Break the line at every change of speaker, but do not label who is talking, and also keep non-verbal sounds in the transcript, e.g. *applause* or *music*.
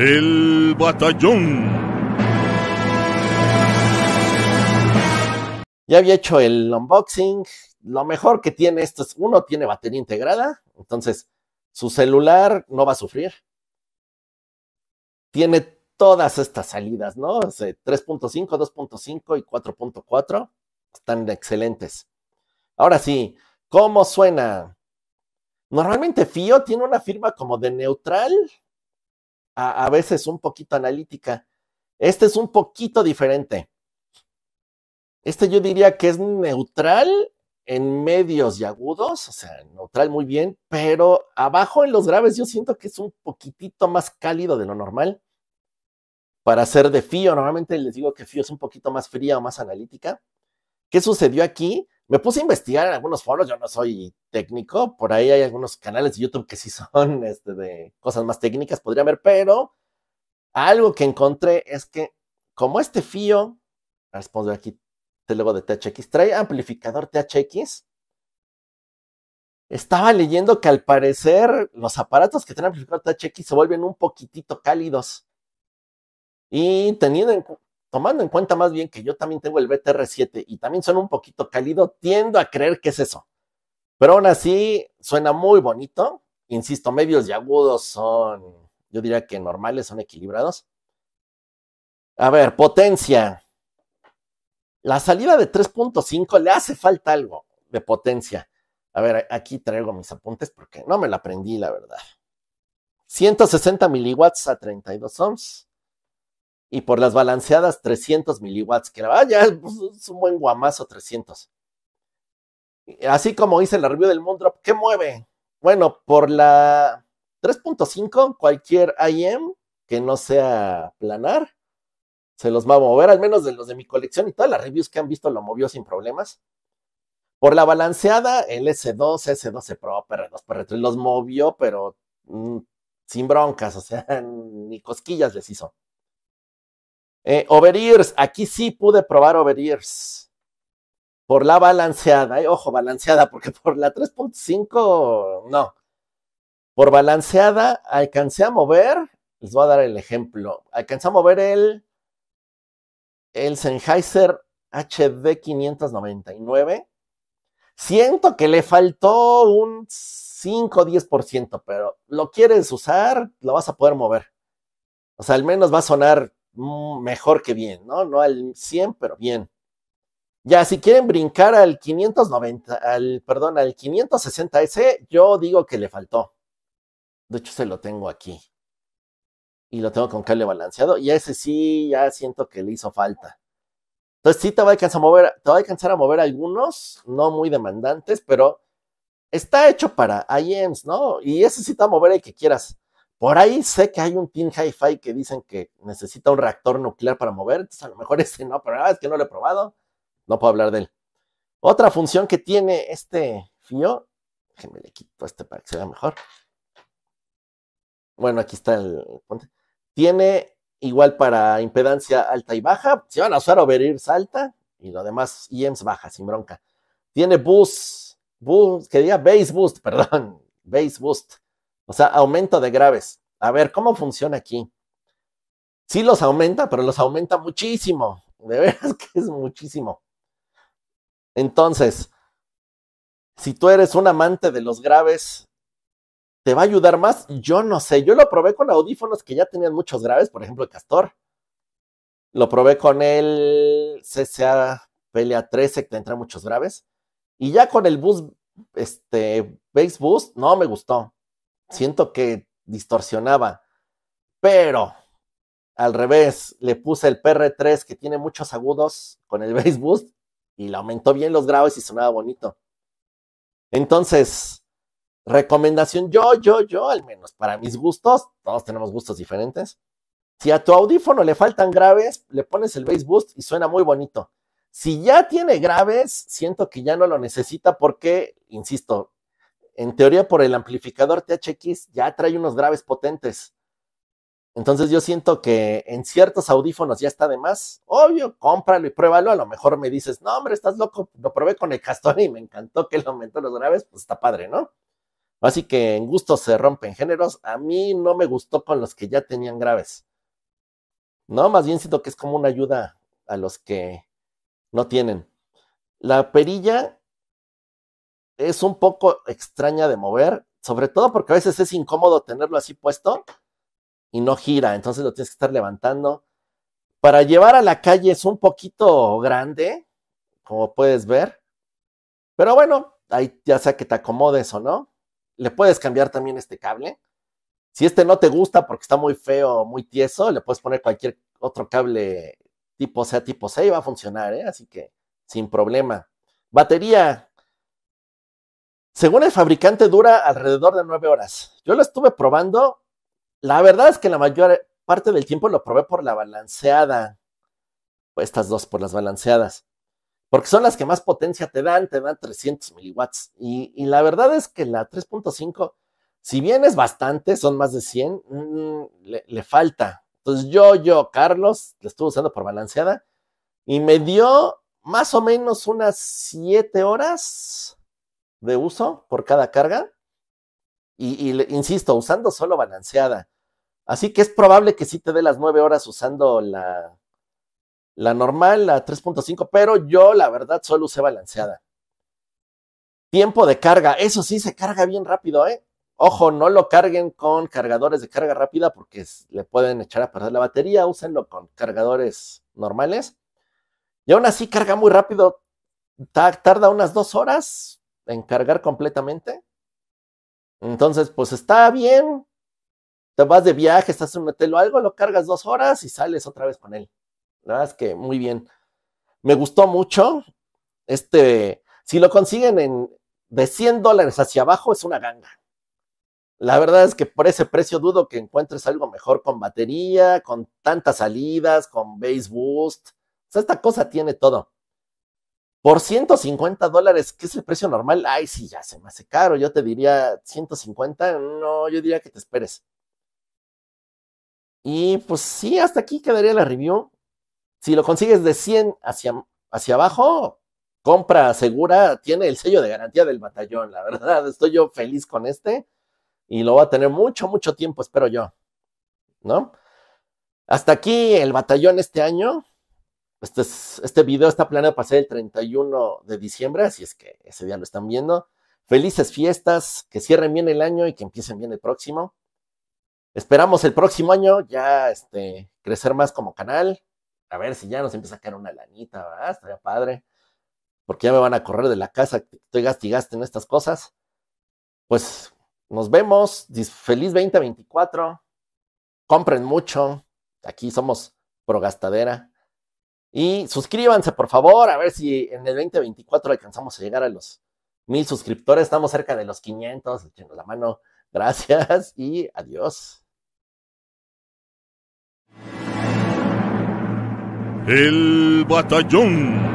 El batallón. Ya había hecho el unboxing. Lo mejor que tiene esto es, uno, tiene batería integrada, entonces su celular no va a sufrir. Tiene todas estas salidas, ¿no? 3.5, 2.5 y 4.4 están excelentes. Ahora sí, ¿cómo suena? Normalmente FIO tiene una firma como de neutral a, veces un poquito analítica. Este es un poquito diferente. Este yo diría que es neutral en medios y agudos, o sea, neutral muy bien, pero abajo en los graves yo siento que es un poquitito más cálido de lo normal. Para ser de fío, normalmente les digo que fío es un poquito más fría o más analítica. ¿Qué sucedió aquí? me puse a investigar en algunos foros, yo no soy técnico, por ahí hay algunos canales de YouTube que sí son *laughs* este, de cosas más técnicas, podría haber, pero algo que encontré es que como este FIO, responde aquí luego de THX, trae amplificador THX, estaba leyendo que al parecer los aparatos que tienen amplificador THX se vuelven un poquitito cálidos. Y teniendo en, tomando en cuenta más bien que yo también tengo el BTR7 y también suena un poquito cálido, tiendo a creer que es eso. Pero aún así, suena muy bonito. Insisto, medios y agudos son, yo diría que normales, son equilibrados. A ver, potencia. La salida de 3.5 le hace falta algo de potencia. A ver, aquí traigo mis apuntes porque no me la aprendí, la verdad. 160 miliwatts a 32 ohms y por las balanceadas 300 miliwatts, que vaya, pues, es un buen guamazo 300. Así como hice la review del Moondrop, ¿qué mueve? Bueno, por la 3.5, cualquier IM que no sea planar, se los va a mover, al menos de los de mi colección y todas las reviews que han visto lo movió sin problemas. Por la balanceada, el S2, S12 Pro, PR2, 3 los movió, pero mm, sin broncas, o sea, *laughs* ni cosquillas les hizo. Eh, over ears, aquí sí pude probar over ears. Por la balanceada, eh, ojo, balanceada, porque *laughs* por la 3.5, no. Por balanceada alcancé a mover, les voy a dar el ejemplo, alcancé a mover el, el Sennheiser HD 599. Siento que le faltó un 5 10%, pero lo quieres usar, lo vas a poder mover. O sea, al menos va a sonar Mm, mejor que bien, ¿no? No al 100, pero bien. Ya, si quieren brincar al 590, al, perdón, al 560S, yo digo que le faltó. De hecho, se lo tengo aquí. Y lo tengo con cable balanceado. Y ese sí, ya siento que le hizo falta. Entonces sí te va a alcanzar a mover, te va a alcanzar a mover algunos, no muy demandantes, pero está hecho para IEMs, ¿no? Y ese sí te va a mover el que quieras. Por ahí sé que hay un Team Hi-Fi que dicen que necesita un reactor nuclear para mover, a lo mejor *laughs* ese no, pero es que no lo he probado, no puedo hablar de él. Otra función que tiene este FIO, déjenme le quito este para que se vea mejor. Bueno, aquí está el Tiene igual para impedancia alta y baja. Si van a usar overears alta y lo demás IEMS baja, sin bronca. Tiene boost, boost, que diga base boost, *laughs* perdón, base boost o sea, aumento de graves. A ver, ¿cómo funciona aquí? Sí los aumenta, pero los aumenta muchísimo. De veras *laughs* que es muchísimo. Entonces, si tú eres un amante de los graves, ¿te va a ayudar más? Yo no sé. Yo lo probé con audífonos que ya tenían muchos graves, por ejemplo, el Castor. Lo probé con el CCA Pelea 13, que entra muchos graves. Y ya con el Boost, este, Base Boost, no me gustó siento que distorsionaba, pero al revés, le puse el PR3 que tiene muchos agudos con el *laughs* bass boost y le aumentó bien los graves y sonaba bonito. Entonces, recomendación yo, yo, yo, al menos para mis gustos, todos tenemos gustos diferentes. Si a tu audífono le faltan graves, le pones el bass boost y suena muy bonito. Si ya tiene graves, siento que ya no lo necesita porque, insisto, en teoría por el amplificador THX ya trae unos graves potentes. Entonces yo siento que en ciertos audífonos ya está de más. Obvio, cómpralo y pruébalo. A lo mejor me dices, no, hombre, estás loco. Lo probé con el castor y me encantó que le aumentó los graves. Pues está padre, ¿no? Así que en gustos se rompen géneros. A mí no me gustó con los que ya tenían graves. No, más bien siento que es como una ayuda a los que no tienen. La perilla es un poco extraña de mover, sobre todo porque a veces es incómodo tenerlo así puesto y no gira, entonces lo tienes que estar levantando. Para llevar a la calle es un poquito grande, como puedes ver, pero bueno, ahí ya sea que te acomodes o no. Le puedes cambiar también este cable. Si este no te gusta porque está muy feo, muy tieso, le puedes poner cualquier otro cable tipo C, tipo C y va a funcionar, ¿eh? así que sin problema. Batería, según el fabricante, dura alrededor de nueve horas. Yo lo estuve probando. La verdad es que la mayor parte del tiempo lo probé por la balanceada. Pues, estas dos, por las balanceadas. Porque son las que más potencia te dan, te dan 300 miliwatts. Y, la verdad es que la 3.5, si bien es bastante, son más de 100, mm, le, falta. Entonces yo, yo, Carlos, la estuve usando por balanceada y me dio más o menos unas siete horas de uso por cada carga. Y, insisto, usando solo balanceada. Así que es probable que sí te dé las 9 horas usando la, la normal, la 3.5, pero yo la verdad solo usé balanceada. Tiempo de carga, eso sí se carga bien rápido, ¿eh? Ojo, no lo carguen con cargadores de carga rápida porque le pueden echar a perder la batería, úsenlo con cargadores normales. Y aún así carga muy rápido, tarda unas 2 horas, encargar completamente. Entonces, pues está bien. Te vas de viaje, estás en un hotel algo, lo cargas dos horas y sales otra vez con él. La verdad es que muy bien. Me gustó mucho. Este, si lo consiguen en, de 100 dólares hacia abajo, es una ganga. La verdad es que por ese precio dudo que encuentres algo mejor con batería, con tantas salidas, con base boost. esta cosa tiene todo. Por 150 dólares, que es el precio normal, ay, sí, ya se me hace caro. Yo te diría 150, no, yo diría que te esperes. Y pues sí, hasta aquí quedaría la review. Si lo consigues de 100 hacia, hacia abajo, compra segura, tiene el sello de garantía del batallón, la verdad. Estoy yo feliz con este y lo va a tener mucho, mucho tiempo, espero yo. ¿No? Hasta aquí el batallón este año. Este, este, video está planeado para ser el 31 de diciembre, así es que ese día lo están viendo. Felices fiestas, que cierren bien el año y que empiecen bien el próximo. Esperamos el próximo año ya este, crecer más como canal. A ver si ya nos empieza a caer una lanita, Estaría padre. Porque ya me van a correr de la casa, estoy gastigaste en estas cosas. Pues nos vemos. Feliz 2024. Compren mucho. Aquí somos pro gastadera. Y suscríbanse, por favor, a ver si en el 2024 alcanzamos a llegar a los mil suscriptores. Estamos cerca de los 500. Echenos la mano. *laughs* Gracias y adiós. El batallón.